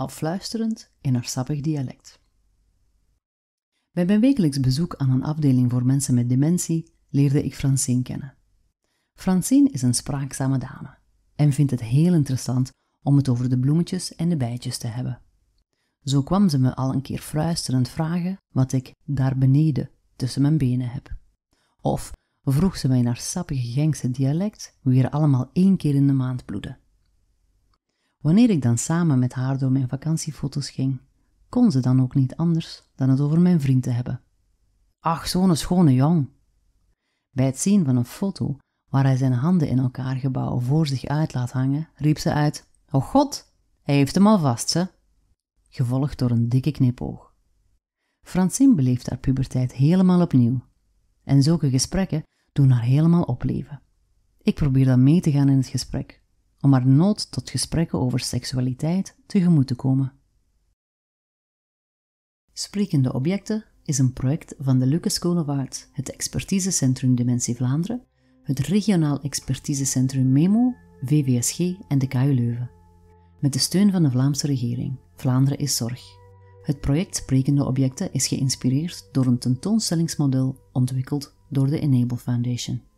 al fluisterend in haar sappig dialect. Bij mijn wekelijks bezoek aan een afdeling voor mensen met dementie leerde ik Francine kennen. Francine is een spraakzame dame en vindt het heel interessant om het over de bloemetjes en de bijtjes te hebben. Zo kwam ze me al een keer fluisterend vragen wat ik daar beneden tussen mijn benen heb. Of vroeg ze mij naar sappige Genkse dialect wie allemaal één keer in de maand bloeden. Wanneer ik dan samen met haar door mijn vakantiefoto's ging, kon ze dan ook niet anders dan het over mijn vriend te hebben. Ach, zo'n schone jong! Bij het zien van een foto waar hij zijn handen in elkaar gebouwen voor zich uit laat hangen, riep ze uit: Oh god, hij heeft hem al vast, ze." Gevolgd door een dikke knipoog. Francine beleeft haar puberteit helemaal opnieuw. En zulke gesprekken doen haar helemaal opleven. Ik probeer dan mee te gaan in het gesprek, om haar nood tot gesprekken over seksualiteit tegemoet te komen. Sprekende Objecten is een project van de Lucas Kolenwaard, het Expertisecentrum Dementie Vlaanderen, het Regionaal Expertisecentrum MEMO, VWSG en de KU Leuven. Met de steun van de Vlaamse regering, Vlaanderen is Zorg. Het project Sprekende Objecten is geïnspireerd door een tentoonstellingsmodel ontwikkeld door de Enable Foundation.